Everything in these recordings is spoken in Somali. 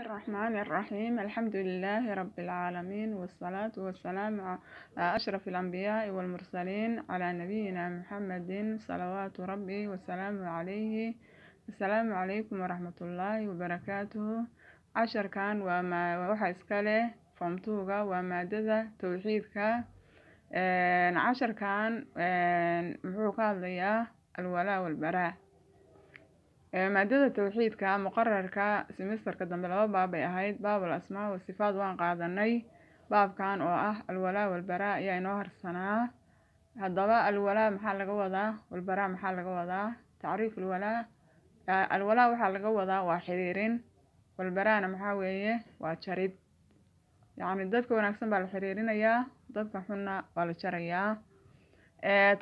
الرحمن الرحيم الحمد لله رب العالمين والصلاة والسلام على أشرف الأنبياء والمرسلين على نبينا محمد صلوات ربي وسلام عليه السلام عليكم ورحمة الله وبركاته عشر كان وما وحس كله فمتوغا ومادة توحيد كا عشر كان محوكا الولاء والبراء Maadada tawxiidka muqararka semesterka dambe laba baab ay ahayd baabul asmaa wa sifaat waan qaadanay baabkan oo ah alwalaa walbaraa ayaa inoo harsanaa hadaba alwalaa maxaa laga wadaa walbaraa maxaa laga wadaa tacriif alwalaa alwalaa waxaa laga wadaa waa xiriirin walbaraana maxaa weeye waa jarid yacni dadka wanaagsan baa la xiriirinayaa dadka xunna waa la jarayaa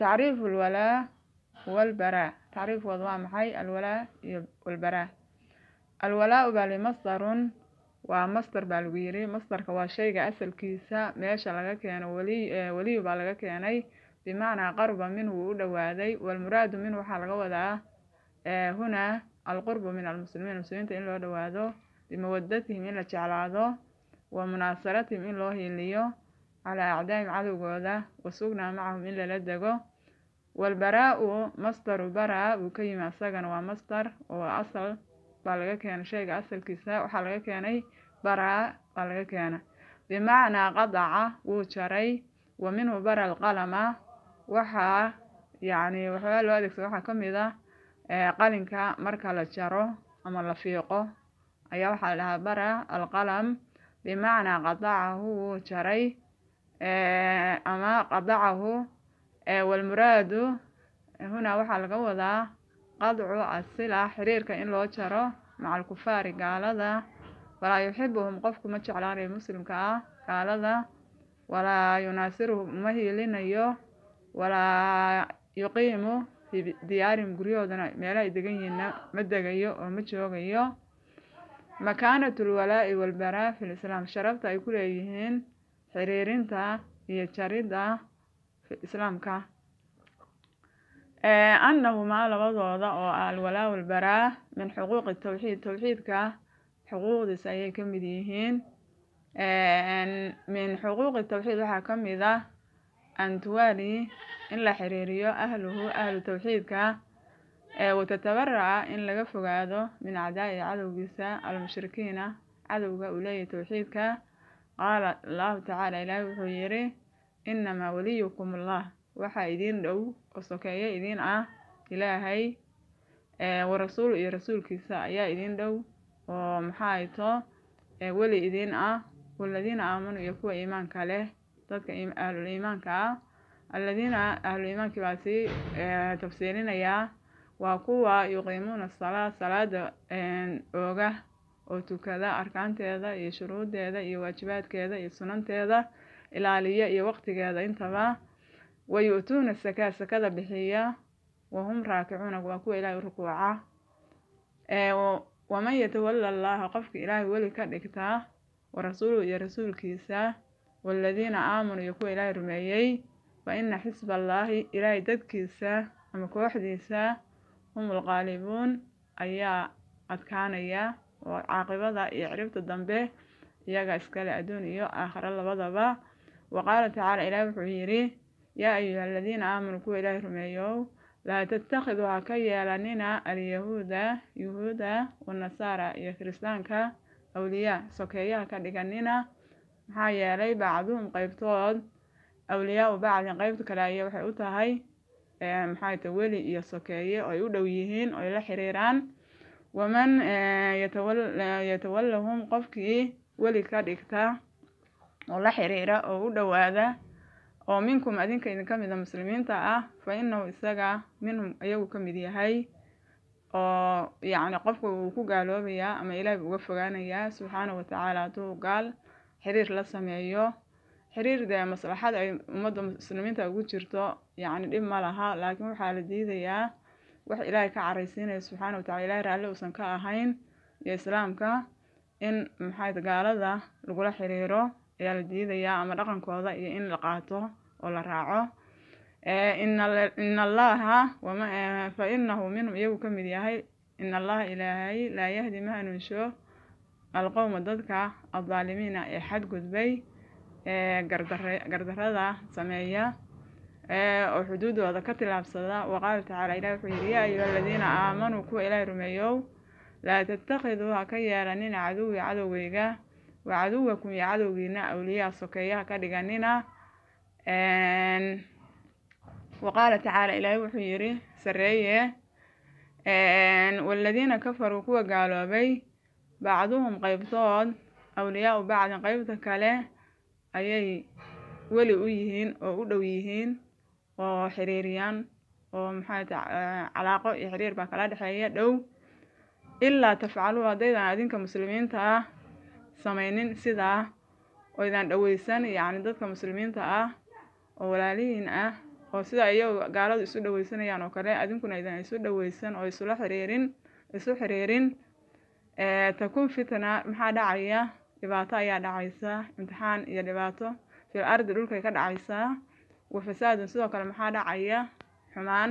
tacriif alwalaa والبراء تعريفkooda waa maxay alwalaa iyo walbaraa alwalaa-u baa li masdarun waa masdar baa lagu yiri masdarka waa shayga asalkiisa meesha laga keeno wali waliyu baa laga keenay bimacnaa qarba minhu u dhowaaday walmuraadu minhu waxaa laga wadaa hunaa alqurbu min almuslimiin muslimiinta in loo dhowaado bimawadatihim in la jeclaado wa munaasaratihim in loo hiiliyo calaa acdaahim cadowgooda wa sugnaa macahum in lala dego walbaraa-u masdaru baraa buu ka yimi asagana waa masdar oo asal baa laga keenay sheega asalkiisa waxaa laga keenay baraa baa laga keena bimacnaa qadaca wuu jaray wa minhu bara alqalama waxaa yani waxyaaba loo adeegsada waxaa ka mid a qalinka marka la jaro ama la fiiqo ayaa waxaa la dhahaa bara alqalam bimacnaa qadacahu wuu jaray ama qadacahu walmuraadu huna waxaa laga wadaa qadcu asila xiriirka in loo jaro maca alkufaari gaalada walaa yuxibuhum qofku ma jeclaanayo muslimka ah gaalada walaa yunaasiruhum uma hiilinayo walaa yuqiimu fii diyaarihim guryahoodana meelo ay degan yihiinna ma degayo oo ma joogayo makaanat ulwalaa'i walbaraa fi lislaam sharafta ay ku leeyihiin xiriirinta iyo jaridda islaamka anahuma labadooda oo alwalaa walbaraa min xuquuqi towxiid towxiidka xuquuqdiisa ayay ka mid yihiin min xuquuqi towxiid waxaa ka mid ah antuwali in la xiriiriyo ahluhu ahlu towxiidka watatabaraca in laga fogaado min cadaa'i cadowgiisa almushrikiina cadowga uu leeyahay towxiidka qaala allahu tacaala ilaahi wuxuu yiri inamaa waliyukum allah waxaa idiin dhow oo sokeeya idiin ah ilaahay warasuul iyo rasuulkiisa ayaa idiin dhow oo maxaayto weli idiin ah waladiina aamanuu iyo kuwa iimaanka leh dadka ahlul iimaanka ah alladiina ahlul iimaanki baa sii tafsiirinayaa waa kuwa yuqiimuuna salaa salaada ooga oo tukada arkaanteeda iyo shuruudeeda iyo waajibaadkeeda iyo sunanteeda ilaaliya iyo waqtigeeda intaba wayu'tuuna sakaa sakada bixiya wahum raakicuuna waa kuwa ilaahay u rukuuca waman yatawalla allaaha qofka ilaahay weli ka dhigtaa warasuuluhu iyo rasuulkiisa waaladiina aamanuu iyo kuwa ilaahay rumeeyey fa ina xisba allaahi ilaahay dadkiisa ama kooxdiisa humul qaalibuun ayaa adkaanaya oo caaqibada iyo ciribta dambe iyaga iskale adduun iyo aakhiro labadaba waqaala tacaala ilaahi wuxuu yidhi yaa ayuha aladiina aamanuu kuwa ilaahay rumeeyow laa tattakhiduu ha ka yeelanina alyahuuda yuhuuda wanasaara iyo kiristaanka awliyaa sokeeyaha ka dhiganina maxaa yeelay bacduhum qeybtood awliyaau bacdin qaybta kale ayay waxay u tahay maxaa weli iyo sokeeye oy u dhow yihiin oy la xiriiraan waman yatawallahum qofkii weli ka dhigta oo la xiriira oo u dhowaada oo minkum adinka idinka mid a ah muslimiinta ah fa inahu isaga minhum iyagu ka mid yahay oo yacni qofku uu ku gaaloobayaa ama ilaah buu uga fogaanayaa subxaanahu watacaala hadduu gaal xiriir la sameeyo xiriir dee maslaxad ay ummadda muslimiinta ugu jirto yacni dhib ma laha laakiin waxaa la diidayaa wax ilaahay ka caraysiinaya subxaanah wa tacala ilahay raalli uusan ka ahayn iyo islaamka in maxay gaalada lagula xiriiro ayaa la diidayaa ama dhaqankooda iyo in la qaato oo la raaco eh, in allaha eh, fa inahu minhum iyagu ka mid yahay in allaha ilaahay laa yahdi ma hanuunsho alqowma dadka aldaalimiina ee xad xadgudbay eh, gardarada sameeya oo xuduudooda ka tilaabsada waqaala tacala ilahi wuxuu yihi ya ayuha aladiina aamanuu kuwa ilaahay rumeeyow laa tattakhiduu ha ka yeelanina caduwi cadowgeyga wa caduwakum iyo cadowgiina awliyaa sokeeyaha ka dhiganina waqaala qaala tacaala ilaahay wuxuu yidhi sareeye waladiina kafaruu kuwa gaaloobay bacduhum qeybtood awliyaau bacdin qaybta kale ayay weli u yihiin oo u dhow yihiin oo xiriiriyaan oo maxaa calaaqo iyo xiriir baa kala dhexeeya dhow ilaa tafcaluu haddaydan adinka muslimiinta ah samaynin sidaa oo oydaan dhaweysan yacni dadka muslimiinta ah oo walaalihiin ah oo sidaa iyagu gaaladu isu dhaweysanayaan oo kale adinkuna idan isu dhaweysan oo isula xiriirin isu xiriirin eh, takun fitna maxaa dhacaya dhibaato ayaa dhacaysa imtixaan iyo dhibaato fil ardi dhulkay ka dhacaysaa wa fasaadun sidoo kale maxaa dhacaya xumaan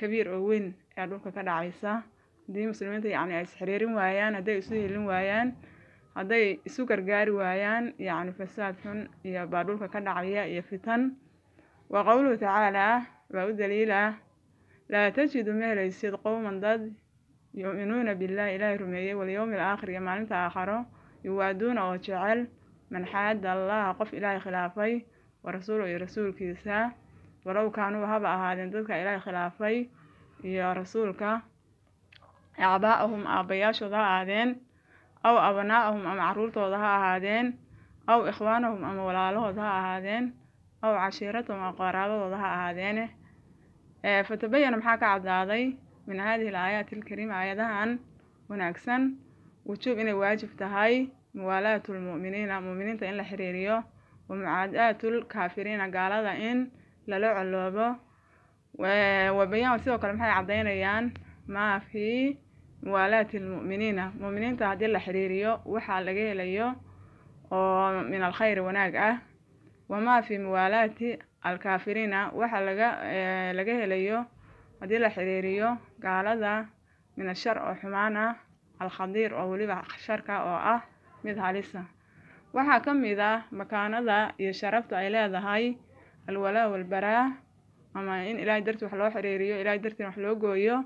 kabiir oo weyn ayaa dhulka ka dhacaysa haddii muslimiinta yacni ay isxiriirin waayaan hadday isu helin waayaan hadday isu gargaari waayaan yacni fasaad xun iyo baa dhulka ka dhacaya iyo fitan wa qowluhu tacaalaa waa u daliila ah. laa tajidu ma helaysid qowman dad yuuminuuna billaahi ilaahay rumeeyey walyowmi alaakhir iyo maalinta aakharo yuwaaduuna oo jecel man xaada allaha qof ilaahay khilaafay wa rasuulu iyo rasuulkiisa walow kaanuu haba ahaadeen dadka ilaahay khilaafay iyo rasuulka acbaaahum aabayaashooda ha aadeen aw abnaa'ahum ama caruurtooda ha ahaadeen aw ikhwaanahum ama walaalahooda ha ahaadeen aw cashiiratahum ama qaraabadooda ha ahaadeene fatabayana maxaa ka cadaaday min haadihi alaayaati alkariima aayadahan wanaagsan wujuub inay waajib tahay muwaalaatu lmu'miniina mu'miniinta in la xiriiriyo wa mucaadaatu lkaafiriina gaalada in lala coloobo wa bayaan sidoo kale maxay caddaynayaan maa fii muwaalaati lmu'miniina mu'miniinta haddii la xiriiriyo waxaa laga helayo oo min alkhayr wanaag ah wamaa fii muwaalaati alkaafiriina waxaa laga eh, laga helayo haddii la xiriiriyo gaalada min ashar oo xumaan ah alkhadiir oo weliba sharka oo ah mid halisa waxaa ka mid ah makaanada iyo sharafta ay leedahay alwalaa walbaraa ama in ilaahay darti wax loo xiriiriyo ilaahay dartiina wax loo gooyo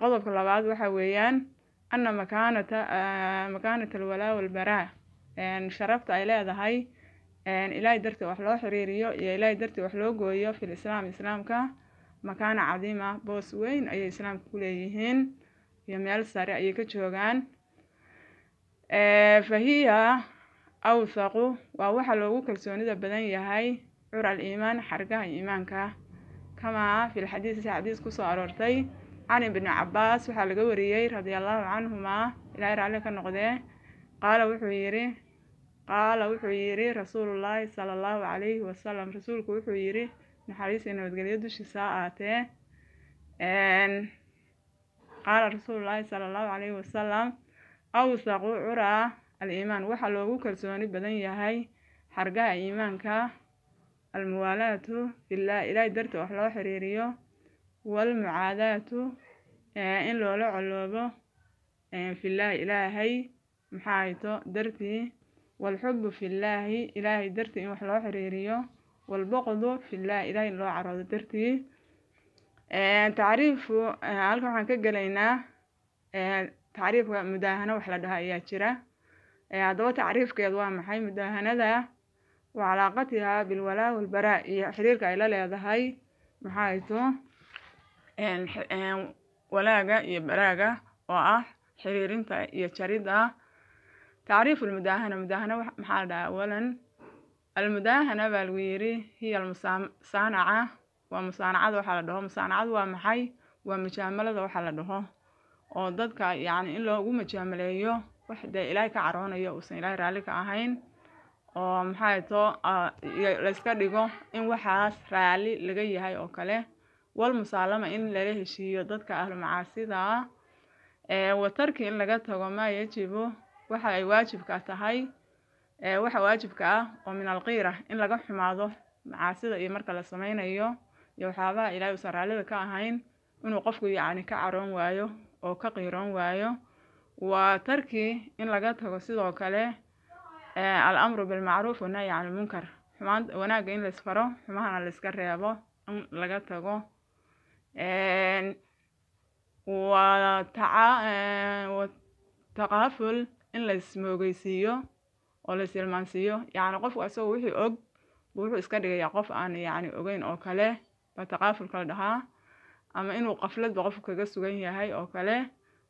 qodobka labaad waxa weeyaan ana makaanata makaanata alwalaa walbaraa sharafta ay leedahay ilaahay dartii wax loo xiriiriyo iyo ilaahay dartii wax loo gooyo fil islaam islaamka makaana cadiima boos weyn ayay islaamka ku leeyihiin iyo meel sare ayay ka joogaan fahiya awthaqu waa waxa loogu kalsoonida badan yahay cur al iimaan xargaha iimaanka kamaa filxadiis si xadiis kusoo aroortay can ibni cabaas waxaa laga wariyey radiallahu canhumaa ilaahay raalli ka noqdee qaala wuxuu yidhi qaala wuxuu yidhi rasuulullaahi sala allahu calayhi wasalam rasuulku wuxuu yidhi naxariis iyo nabadgelyo dushiisaa aatee qaala rasuulullaahi sala allahu calayhi wasalam awsaqu curaa aliimaan iimaan waxaa loogu kalsooni badan yahay xargaha iimaanka almuwaalaatu fillah ilaahay darti wax loo xiriiriyo walmucaadaatu in loola coloobo filaahi ilaahay maxaa dartii walxubu filaahi ilaahay dartii in wax loo xiriiriyo walboqdu filaahi ilaahay in loo caroodo dartii tacriifu halkan waxaan ka galaynaa tacriifka mudaahano wax la dhaha ayaa jira haddaba tacriifkeed waa maxay mudaahanada wa calaaqatiha bilwalaa walbaraa iyo xiriirka ay la leedahay maxaa walaaga iyo baraaga oo ah xiriirinta iyo jaridda tacriif lmudaahana mudaahana maxaa la dhahaa awalan almudaahana baa lagu yiri hiya musaanaca waa musaanacada waxaa la dhaho musaanacadu waa maxay waa majaamalada waxaa la dhaho oo dadka yacni in loogu majaamaleeyo wax dee ilaahay ka caroonayo uusan ilaahay raalli ka ahayn oo maxaa to ah, layska dhigo in waxaas raalli laga yahay oo kale walmusaalama in lala heshiiyo dadka ahlu macaasida ah eh, watarki in laga tago maa yajibu waxa ay waajibka tahay eh, waxa waajibka ah oo min alkiira in laga xumaado macaasida iyo marka la samaynayo iyo waxyaabaha ilaahay usan raallida ka ahayn inuu qofku yacni ka caroon waayo oo ka qiiroon waayo waa tarkii in laga tago sidoo kale eh, alamru bilmacruuf wanahyi cani lmunkar wanaagga in laysfaro xumahana layska reebo in laga tago wataqaaful in la oo la yani yacni qofku asagoo wixii og buu wuxuu iska dhigayaa qof aan yani ogeyn oo kale ba taqaafulka la dhahaa ama inuu qafladba qofku kaga sugan yahay oo kale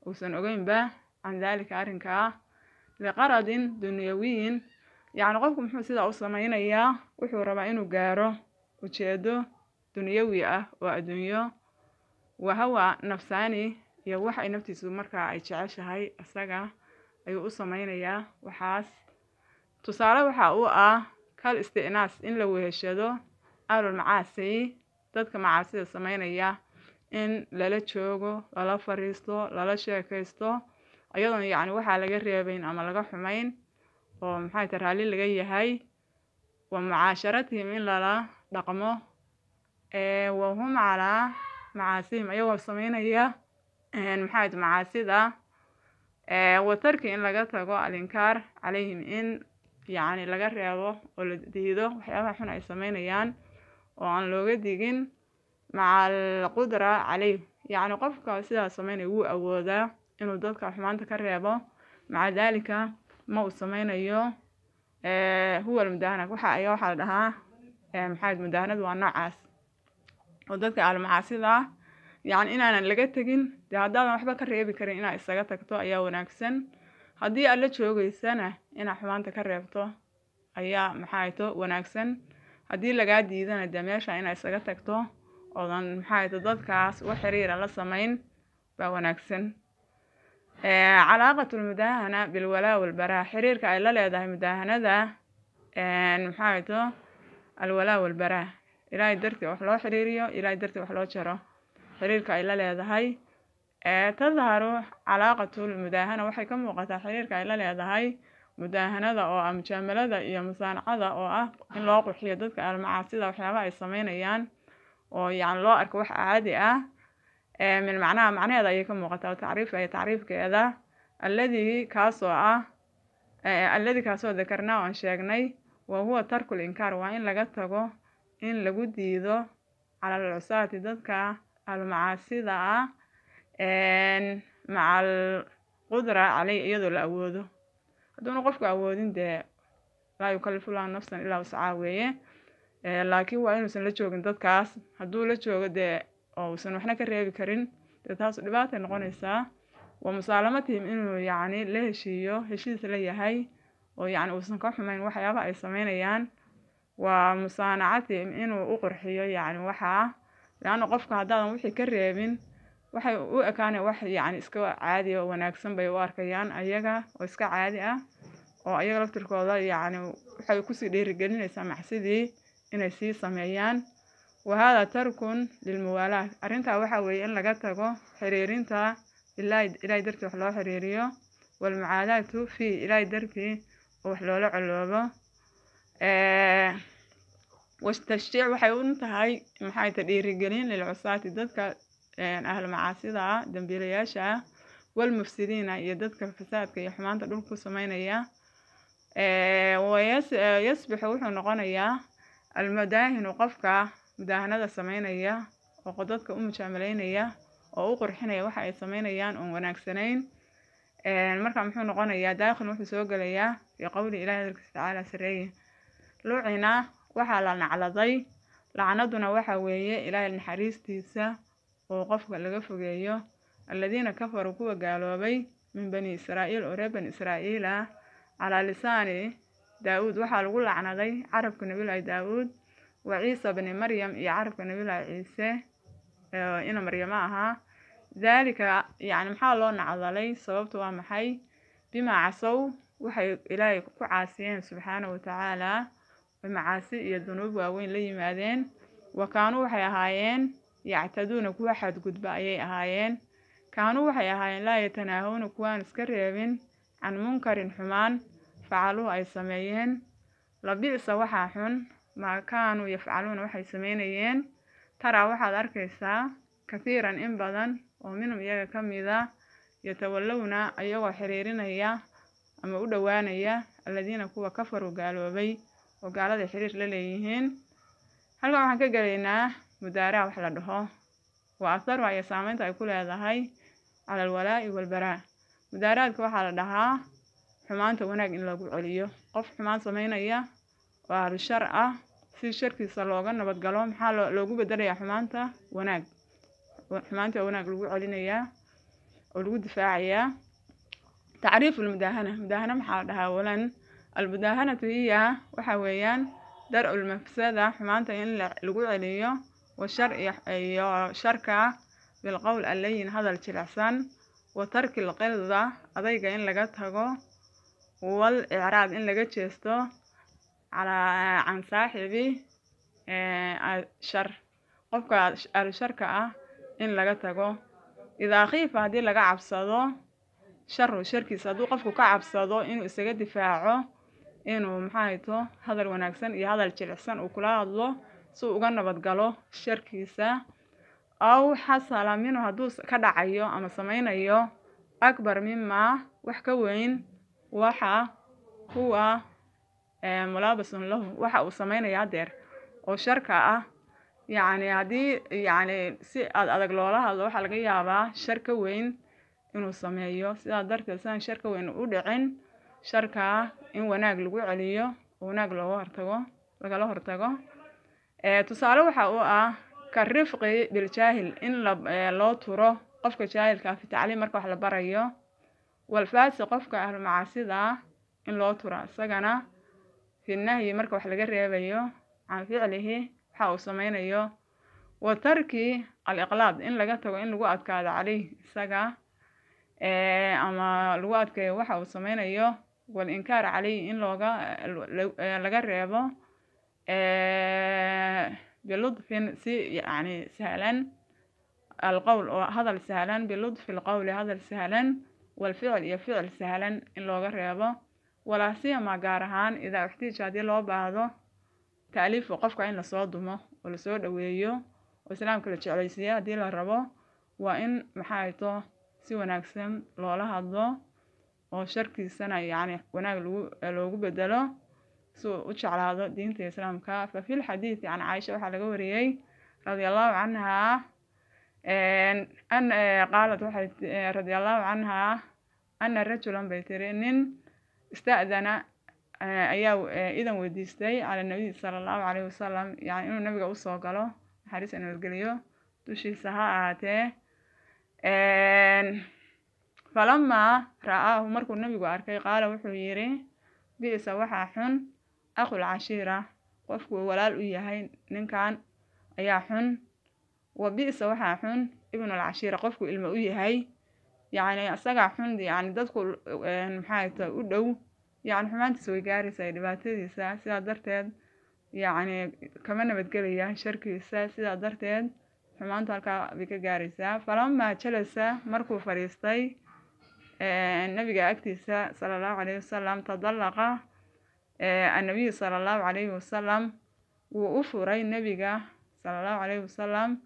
uusan ogeynba can daalika arrinkaa liqaradin dunyawiyin yani qofku muxuu sidaa u samaynayaa wuxuu rabaa inuu gaaro ujeedo dunyawi ah oo adduunyo wahawa nafsaani iyo wax ay naftiisu markaa ay jeceshahay isaga ayuu u sameynayaa waxaas tusaale waxa uu ah kal isticnaas in la weheshado ahlulmacaasi dadka macaasida sameynaya in lala joogo lala fariisto lala sheekaysto iyadoon yacni waxaa laga reebayn ama laga xumayn oo maxay ta raalli laga yahay wa mucaasharatihim in lala dhaqmo ee wahum calaa macaasiim ayagoo sameynaya maxaad macaasida watarki in laga tago alinkaar caleyhim in yacni laga reebo oo la diido waxyaabaha xun ay sameynayaan oo aan looga digin maca alqudra caleyh yacni qofka sidaa sameynaya wuu awoodaa inuu dadka xumaanta ka reebo maca dalika ma uu sameynayo huwa almudahanat waxa aya waxaa la dhahaa maxaad mudaahanad waa noocaas oo dadka almacaasida ah yacni inaanan laga tegin dee haddaadan waxba ka reebi karin inaa isaga tagto ayaa wanaagsan haddii aad la joogaysana inaa xumaanta ka reebto ayaa maxaato wanaagsan haddii lagaa diidana dee meeshaa inaa isaga tagto oodan maxaato dadkaas wax xiriira la samayn baa wanaagsan calaaqatulmudaahana bilwalaa walbaraa xiriirka ay la leedahay mudaahanada maxaato alwalaa walbaraa ilaahay dartii wax loo xiriiriyo ilaahay dartii wax loo jaro xiriirka ay la leedahay tadharu calaaqatu lmudaahana waxay ka muuqataa xiriirka ay la leedahay mudaahanada oo ah mujaamalada iyo musaanacada oo ah in loo qurxiyo dadka almacaasida waxyaaba ay sameynayaan oo yani loo arko wax caadi ah min macnaha macnaheeda ayay ka muuqataa tacriifka iyo tacriifkeeda alladii kaasoo ah alladii kaasoo dakarnaa aan sheegnay wa huwa tarkul inkaar waa in laga tago in lagu diido calal cusaati dadka almacaasida ah macal qudra caley iyadoo la awoodo hadduuna qofku awoodin dee laa yukalifu llahu nafsan ilaa wuscaha weeye laakiin waa inuusan la joogin dadkaas hadduu la joogo dee oo uusan waxna ka reebi karin dee taasu dhibaatay noqonaysaa waa musaalamatihim inuu yacni la heshiiyo heshiis la yahay oo yacni uusan ka xumayn waxyaaba ay sameynayaan waa musaanacati inuu u qurxiyo yani waxaa ah, leanna qofka haddaadan wixii ka reebin waxay u ekaana wax yani iska caadi oo wanaagsan bay u arkayaan ayaga oo iska caadi ah oo ayaga laftirkooda yani waxay kusii dhiirigelinaysaa macsidii inay sii sameeyaan wahaada tarkun lilmuwaalaat arrintaa waxaa weeye in laga tago xiriirinta ilaahay dartii wax loo xiriiriyo waalmucaadaatu fii ilaahay dartii oo wax loola coloobo Eh, wastashjiic waxay un tahay maxay ta dhiirigelin lilcusaati dadka eh, ahlu macaasida ah dambiilayaasha ah walmufsidiina iyo dadka fasaadka iyo xumaanta dhulka ku sameynaya eh, yasbixu wuxuu noqonayaa almudaahinu qofka mudaahanada sameynaya oo dadka u mujaamaleynaya oo u qurxinaya waxa ay sameynayaan oon wanaagsanayn marka muxuu noqonayaa daakhil wuxuu soo gelayaa fii qowli ilahi hadalkiisa tacaala sareeye Lucina waxaa la nacladay, lacnaduna waxa weeye Ilaahay naxariistiisa oo qofka laga fogeeyo. alladiina kafaruu kuwa gaaloobay min bani Israa'iil oo reer bani Israa'iil ah calaa lisaani daa-uud waxaa lagu lacnaday carabka Nabi Daawuud wa ciisa bni Maryam iyo carabka Nabi Ciise ina Maryama ahaa. Daalika yacni maxaa loo nacdalay sababtu waa maxay? Bimaa casow waxay Ilaahay ku caasiyeen subxaana wa tacaala macaasi iyo dunuub waaweyn la yimaadeen wa kaanuu waxay ahaayeen yactaduuna kuwa xadgudba ayay ahaayeen kaanuu waxay ahaayeen laa yatanaahawna kuwaan iska reebin can munkarin xumaan facaluhu ay sameeyeen labicsa waxaa xun maa kaanuu yafcaluuna waxay sameynayeen taraa waxaad arkaysaa kahiiran in badan oo minum iyaga ka mida ah, yatawallowna iyagoo xiriirinaya ama u dhowaanaya alladiina kuwa kafaruu gaaloobay oo gaalada xiriir la leeyihiin halkan waxaan ka gelaynaa mudaaraca wax la dhaho waa asarba iyo saameynta ay ku leedahay cala alwalaa'i walbaraa mudaaraadka waxaa la dhahaa xumaanta wanaag in lagu celiyo qof xumaan samaynaya oo ahlu ah si sharkiisa looga nabadgalo maxaa loogu bedelayaa xumaanta wanaag xumaanta wanaag lagu celinayaa oo lagu difaacayaa tacriifu lmudaahana mudaahana maxaa la dhahaa walan Albudaahanatu hiyaha waxa weeyaan dar'ul mafsadada xumaanta in lagu celiyo iyo sharka bilqowl qowl hadal jilicsan watarki lqilda adayga in laga tago wal i'raab in laga jeesto can saaxibi shar qofka alsharka ah in laga tago idaa khiifa ah haddii laga cabsado sharu sharkiisa hadduu qofku ka cabsado inuu isaga difaaco inuu maxaahayto hadal wanaagsan iyo hadal jilicsan uu kula hadlo si uu uga nabadgalo sharkiisa aw xasala minhu hadduu ka dhacayo ama samaynayo akbar mimaa wax ka weyn waxa huwa mulaabasun lahu waxa uu samaynaya adeer oo sharka ah yacni haddii yacni si aad adag loola hadlo waxaa laga yaabaa shar ka weyn inuu sameeyo sidaa darteed siaan shar ka weyn u dhicin sharkaa in wanaag lagu celiyo oo wanaag looga hortago lagala hortago eh, tusaale waxa uu ah ka rifqi biljaahil in eh, loo turo qofka jaahilka ah fi tacliim marka wax la barayo walfaasi qofka ahlumacaasida ah in loo turo isagana fi nahyi marka wax laga reebayo can ficlihi waxa uu samaynayo wa tarki aliqlaad in laga tago in lagu adkaado caleyh isaga eh, ama lagu adkeeyo waxa uu samaynayo walinkaar calayhi in looga laga reebo biludfin si yani sahlan alqowl oo hadal sahlan biludfi lqowli hadal sahlan walficil iyo ficil sahlan in looga reebo walaa siyama gaar ahaan idaa uxtiija haddii loo baahdo taaliifu qofka in lasoo dumo oo lasoo dhaweeyo oo islaamka la jeclaysiiyo haddii la rabo waa in maxaayto si wanaagsan loola hadlo oo sharkiisana yani wanaag loogu bedelo siduu u jeclaado diinta islaamka fa fi lxadiidi can caaisha waxaa laga wariyey radi allahu canha qaalat radi allahu canha ana rajulan bay tiri nin ista'dana ayaa idan weydiistay cala nabiy sala allahu caleyhi wasalam yani inuu nabiga usoo galo naxariisa nabadgeliyo dushiisa ha ahaatee falamaa ra'aahu markuu nabigu arkay qaala wuxuu yidhi bi-isa waxaa xun aqul cashiira qofkuu walaal u yahay ninkan ayaa xun wa bi-isa waxaa xun ibnul cashiira qofkuu ilmo u yahay yacni isagaa xun yacni dadku maxaata u dhow yacni xumaantiisa way gaaraysaa dhibaatadiisa sidaa darteed yacni kama nabadgelaya sharkiisa sidaa darteed xumaantu halkaa bay ka gaaraysaa falamaa jalasa markuu fadhiistay nabiga agtiisa sala allahu calayhi wasalam tadallaqa annabiyu sala allahu calayhi wasalam wuu u furay nabiga sala allahu calayhi wasalam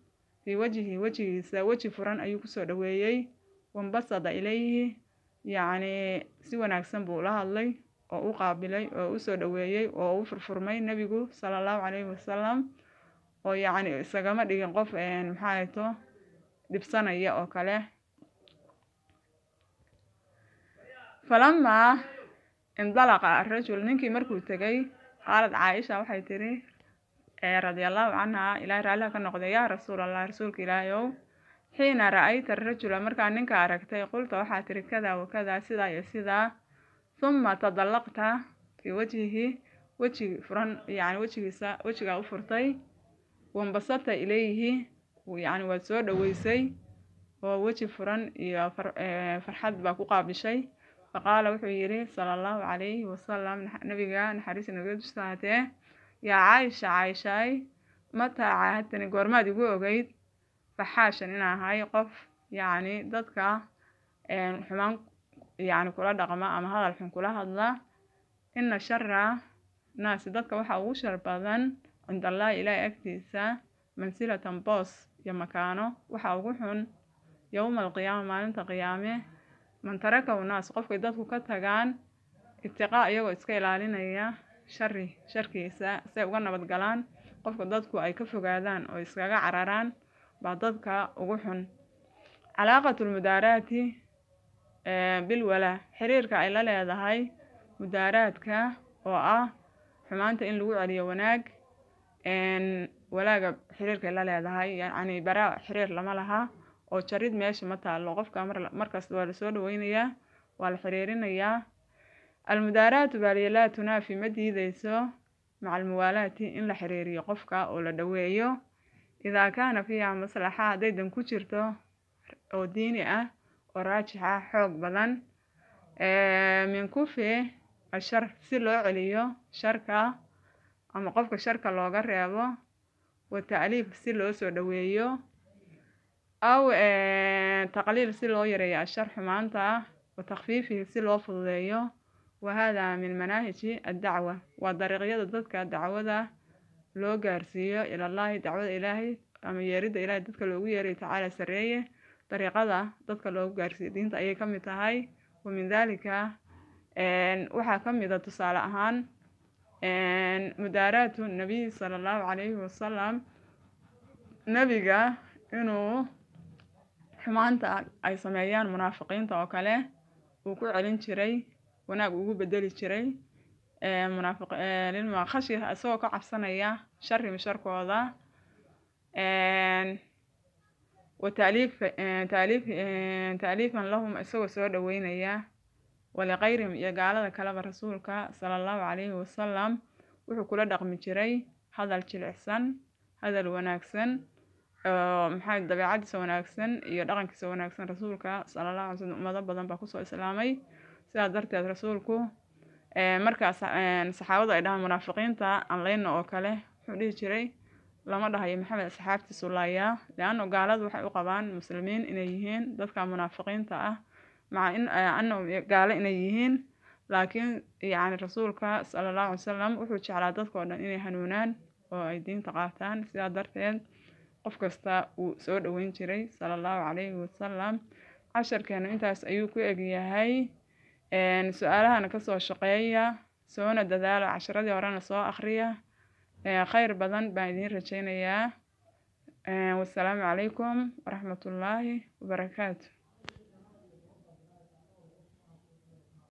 fii wajhi wejigiisa weji furan ayuu kusoo dhaweeyey wambasada ilayhi yacnii si wanaagsan buu ula hadlay oo u qaabilay oo u soo dhoweeyey oo u furfurmay nebigu sala allahu calayhi wasalam oo yacni isagama dhigin qof maxaa maxaayto dhibsanaya oo kale Falammaa indalaqa rajul ninkii markuu tegay qaalad caaisha waxay tiri eh, radiallahu canha ilahay raalliha ah ka noqday yaa rasuulallah rasuulka ilaahayow xiina ra-ayta arajula markaa ninka aragtay qulta waxaa tiri kada wakada sidaa iyo sidaa huma tadallaqta fii wajhihi wejigi furan yani wejigiisa wejigaa u furtay wambasata ilayhi yani waad soo dhaweysay oo weji furan iyo eh, farxad baa ku qaabishay faqaale wuxuu yidhi sala allahu calayhi wasalam nabiga naxariis nabadgedku saatee yaa caaisha caaishaay mataa caahadtani goormaad igu ogeyd faxaashan inaa ahay qof yacni dadka xumaan yacni kula dhaqma ama hadal xun kula hadla ina shara naasi dadka waxaa ugu shar badan cindallaahi ilaahay agtiisa mansilatan boos iyo makaano waxaa ugu xun yowma alqiyaama maalinta qiyaame man taraka unaas qofkay dadku ka tagaan itiqaa iyagoo iska ilaalinaya shari sharkiisa say uga nabadgalaan qofka dadku ay ka fogaadaan oo iskaga cararaan baa dadka ugu xun calaaqatu lmudaaraati bilwalaa xiriirka ay la leedahay mudaaraadka oo ah xumaanta in lagu celiyo wanaag walaaga xiriirkay la leedahay yacni baraa xiriir lama laha oo jarid meesha ma taallo qofka markaas waa lasoo dhaweynayaa waa la xiriirinayaa almudaaraatu baaliyalaa tunaafi ma diideyso maca almuwaalaati in la xiriiriyo qofka oo la dhaweeyo idaa kaana fiiha maslaxa hadday dan ku jirto oo diini ah oo raajixa ah, xoog badan min kufi ashar si loo celiyo sharka ama qofka sharka looga reebo wa taaliif si loo soo dhaweeyo aw taqliil si loo yareeyo ashar xumaanta ah wa takhfiifihi si loo fududeeyo wahada min manaahaji addacwa waa dariiqyada dadka dacwada loo gaarsiiyo ilallaahi dacwada ilaahay ama yeerida ilaahay dadka loogu yeeray tacaala sareeye dariiqada dadka loogu gaarsiiyo diinta ayay ka mid tahay wa min daalika waxaa ka mida ah tusaale ahaan mudaaraatu nabiyi sala allahu calayhi wasalam nebiga inuu xumaanta ay sameeyaan munaafiqiinta oo kale uu ku celin jiray wanaag ugu bedeli jiray khashyi isagoo ka cabsanaya shari misharkooda wataaliifan lahum isagoo soo dhaweynaya waliqayrihim iyo gaalada kaleba rasuulka sala allahu calayhi wasalam wuxuu kula dhaqmi jiray hadal jilicsan hadal wanaagsan maxamed ehm, dabeecadiisa wanaagsan iyo dhaqankiisa wanaagsan rasuulka sallallahu alaihi wasallam ummado badan baa kusoo islaamay sidaa darteed rasuulku eh, markaas eh, saxaabadu ay dhahaan munaafiqiinta anleyna oo kale wuxuu dhihi jiray lama dhahayo maxamed asxaabtiisu laayaa leano gaaladu waxay u qabaan muslimiin inay yihiin dadka munaafiqiinta ah maca in eh, gaalo inay yihiin laakiin yani rasuulka sala allahu alay wasalam wuxuu jeclaa dadko dhan inay hanuunaan oo ay diinta qaataan sidaa darteed qof kasta wuu soo dhaweyn jiray sallallahu calayhi wasalam casharkeenu intaas ayuu ku eg yahay su-aalahana kasoo shaqeeya soona dadaalo casharadii horena soo akhriya khayr badan baan idiin rajeynayaa wasalaamu calaykum waraxmatullaahi wabarakaatu